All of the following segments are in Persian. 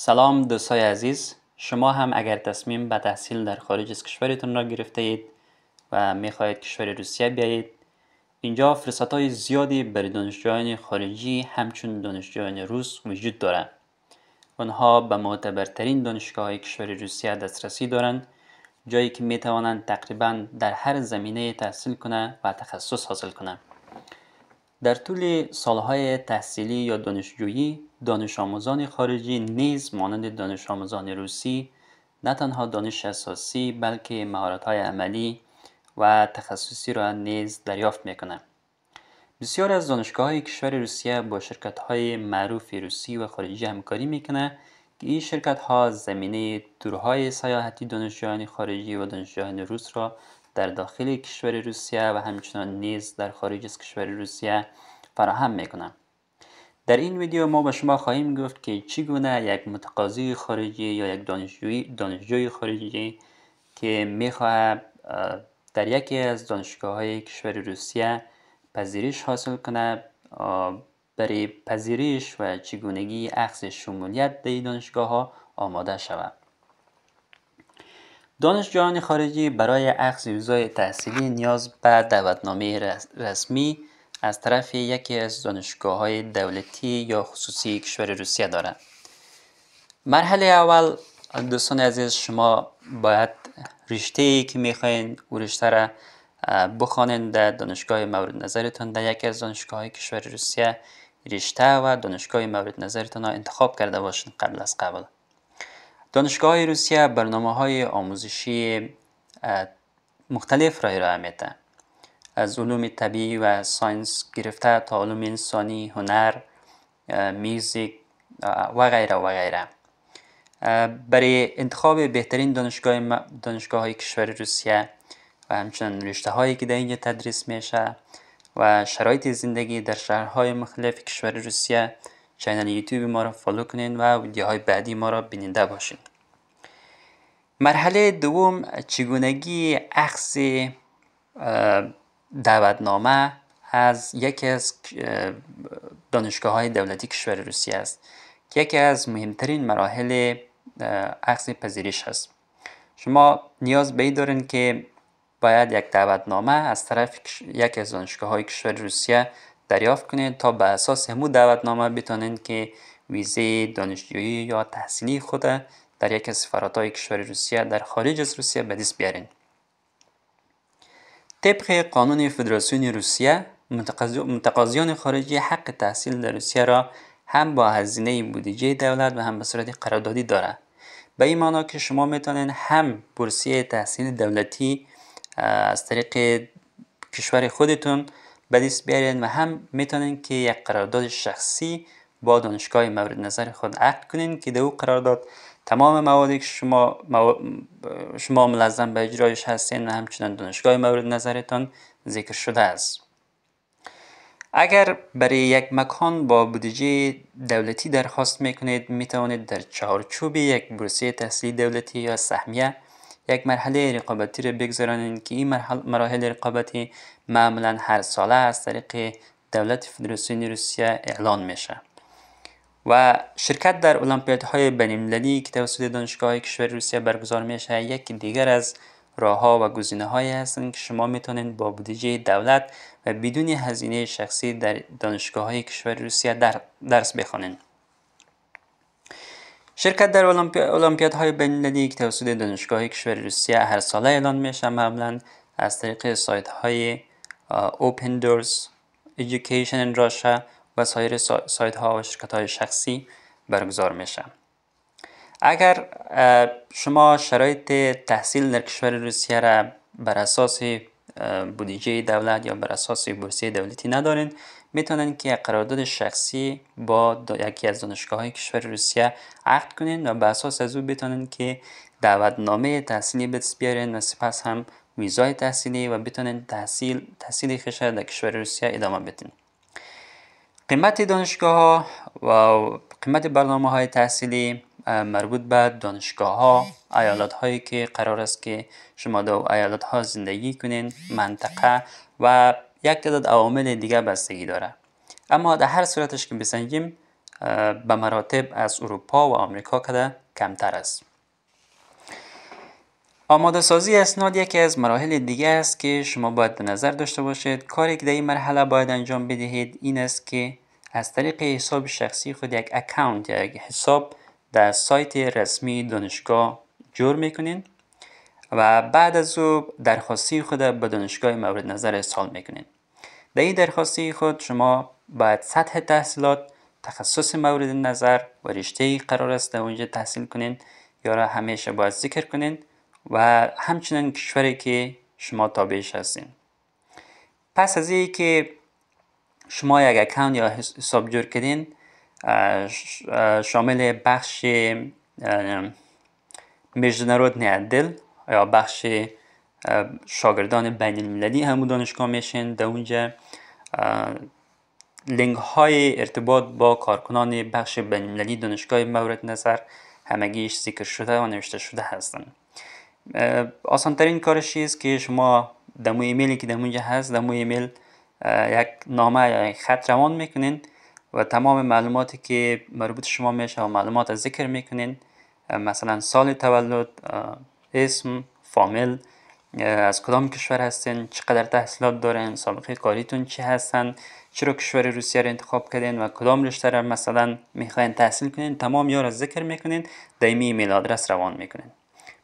سلام دوستای عزیز شما هم اگر تصمیم به تحصیل در خارج از کشورتون را گرفته اید و خواهید کشور روسیه بیایید اینجا فرصت های زیادی برای دانشجویان خارجی همچون دانشجویان روس وجود دارند آنها به معتبرترین دانشگاه های کشور روسیه دسترسی دارند جایی که می توانند تقریبا در هر زمینه تحصیل کنند و تخصص حاصل کنند در طول سالهای تحصیلی یا دانشجویی دانش آموزان خارجی نیز مانند دانش آموزان روسی نه تنها دانش اساسی بلکه مهارت‌های عملی و تخصصی را نیز دریافت میکنند. بسیار از دانشگاه کشور روسیه با شرکت های معروف روسی و خارجی همکاری میکنه که این شرکت ها زمینه تورهای سیاحتی دانشجویان خارجی و دانشجویان روس را در داخل کشور روسیه و همچنان نیز در خارج از کشور روسیه فراهم میکنم در این ویدیو ما به شما خواهیم گفت که چگونه یک متقاضی خارجی یا یک دانشجوی, دانشجوی خارجی که میخواهد در یکی از دانشگاه های کشور روسیه پذیرش حاصل کنه برای پذیرش و چگونگی اخذ شمولیت در دانشگاه ها آماده شود دانشجویان خارجی برای اخذ ویزای تحصیلی نیاز به دعوتنامه رسمی از طرف یکی از دانشگاه های دولتی یا خصوصی کشور روسیه دارند. مرحله اول دوستان عزیز شما باید رشته ای که میخواین او رشته را بخوانین در دانشگاه مورد نظرتان در یکی از دانشگاه های کشور روسیه رشته و دانشگاه مورد نظرتون را انتخاب کرده باشین قبل از قبل دانشگاه روسیه برنامه های آموزشی مختلف را ارائه میده از علوم طبیعی و ساینس گرفته تا علوم انسانی هنر میوزیک و غیره و غیره برای انتخاب بهترین دانشگاه دانشگاه های کشور روسیه و همچنین رشته هایی که در اینجا تدریس میشه و شرایط زندگی در شهرهای مختلف کشور روسیه چینل یوتیوب ما را فالو کنین و ویدیوهای بعدی ما را بیننده باشین مرحله دوم چگونگی اخص دعوتنامه از یکی از دانشگاه های دولتی کشور روسیه است که یکی از مهمترین مراحل اخص پذیرش هست شما نیاز به دارین که باید یک دعوتنامه از طرف یک از دانشگاه های کشور روسیه دریافت کنید تا به اساس همو دعوتنامه بتانید که ویزه دانشجویی یا تحصیلی خود در یک از سفارتهای کشور روسیه در خارج از روسیه به دست بیارین طبق قانون فدراسیون روسیه متقاضیان خارجی حق تحصیل در روسیه را هم با هزینه بودجه دولت و هم به صورت قراردادی داره به این معنا که شما میتوانید هم بورسیه تحصیل دولتی از طریق کشور خودتون به دست بیارین و هم میتونین که یک قرارداد شخصی با دانشگاه مورد نظر خود عقد کنین که در او قرارداد تمام موادی که شما, مو... شما ملزم به اجرایش هستین و همچنان دانشگاه مورد نظرتان ذکر شده است اگر برای یک مکان با بودجه دولتی درخواست میکنید میتوانید در چهارچوب یک بورسیه تحصیلی دولتی یا سهمیه یک مرحله رقابتی را بگذارانید که این مراحل رقابتی معمولا هر ساله از طریق دولت فدراسیون روسیه اعلان میشه و شرکت در المپیادهای بین‌المللی که توسط دانشگاه کشور روسیه برگزار میشه یکی دیگر از راه و گزینه هایی هستند که شما میتونید با بودجه دولت و بدون هزینه شخصی در دانشگاه های کشور روسیه درس بخوانید. شرکت در المپیادهای بین که توسط دانشگاه کشور روسیه هر ساله اعلان میشه معمولا از طریق سایت های اوپن دورز ایژوکیشن ان راشه و سایر سایت ها و شرکت های شخصی برگزار میشه اگر شما شرایط تحصیل در کشور روسیه را بر اساس بودجه دولت یا بر اساس بورسیه دولتی ندارین میتونن که قرارداد شخصی با یکی از دانشگاه های کشور روسیه عقد کنین و بر اساس از او بتونن که دعوتنامه تحصیلی بتس بیارین و سپس هم ویزای تحصیلی و بتونین تحصیل تحصیل در کشور روسیه ادامه بتین قیمت دانشگاه ها و قیمت برنامه های تحصیلی مربوط به دانشگاه ها ایالات هایی که قرار است که شما در ایالات ها زندگی کنین منطقه و یک تعداد عوامل دیگه بستگی داره اما در هر صورتش که بسنجیم به مراتب از اروپا و آمریکا کده کمتر است آماده سازی اسناد یکی از مراحل دیگه است که شما باید به نظر داشته باشید کاری که در این مرحله باید انجام بدهید این است که از طریق حساب شخصی خود یک اکاونت یا یک حساب در سایت رسمی دانشگاه جور میکنین و بعد از او درخواستی خود به دانشگاه مورد نظر ارسال میکنین در این درخواستی خود شما باید سطح تحصیلات تخصص مورد نظر و رشته قرار است در اونجا تحصیل کنین یا را همیشه باید ذکر کنین و همچنین کشوری که شما تابعش هستین پس از اینکه که شما یک اکاونت یا حساب جور کردین شامل بخش مجنرود نیدل یا بخش شاگردان بین المللی همو دانشگاه میشین در اونجا لینک های ارتباط با کارکنان بخش بین المللی دانشگاه مورد نظر همگیش ذکر شده و نوشته شده هستند ترین کارش چیز که شما دمو ایمیلی که دمونجا هست دمو ایمیل یک نامه یا یک خط روان میکنین و تمام معلوماتی که مربوط شما میشه و معلومات ذکر میکنین مثلا سال تولد اسم فامیل از کدام کشور هستین چقدر تحصیلات دارین سابقه کاریتون چی هستن چرا کشور روسیه رو انتخاب کردین و کدام رشته را مثلا میخواین تحصیل کنین تمام یا را ذکر میکنین دایمی ایمیل آدرس روان میکنین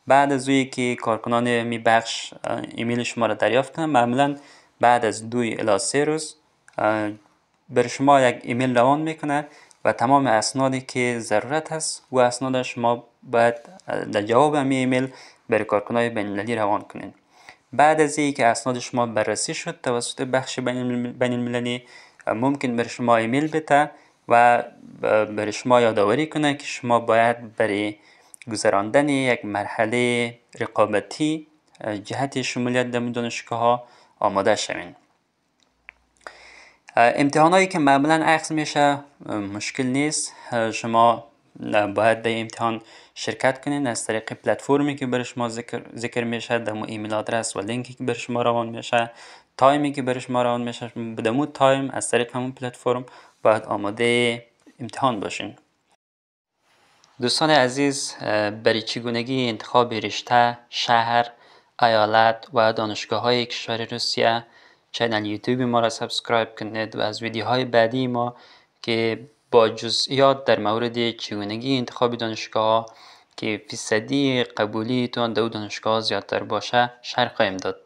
بعد از اوی که کارکنان می بخش ایمیل شما را دریافت کنند معمولا بعد از دو الا سه روز بر شما یک ایمیل روان میکنه و تمام اسنادی که ضرورت هست و اسناد شما باید در جواب همی ایمیل بر کارکنان بین روان کنید بعد از که اسناد شما بررسی شد توسط بخش بین المللی ممکن بر شما ایمیل بده و بر شما یادآوری کنه که شما باید برای گذراندن یک مرحله رقابتی جهت شمولیت در دانشگاه ها آماده شوین هایی که معمولا عکس میشه مشکل نیست شما باید در امتحان شرکت کنین از طریق پلتفرمی که بر شما ذکر, ذکر میشه در ایمیل آدرس و لینکی که بر شما روان میشه تایمی که بر شما روان میشه بدمو تایم از طریق همون پلتفرم باید آماده امتحان باشین دوستان عزیز برای چگونگی انتخاب رشته، شهر، ایالت و دانشگاه های کشور روسیه چینل یوتیوب ما را سابسکرایب کنید و از ویدیوهای بعدی ما که با جزئیات در مورد چگونگی انتخاب دانشگاه که فیصدی قبولیتون در دانشگاه زیادتر باشه شرقایم خواهیم داد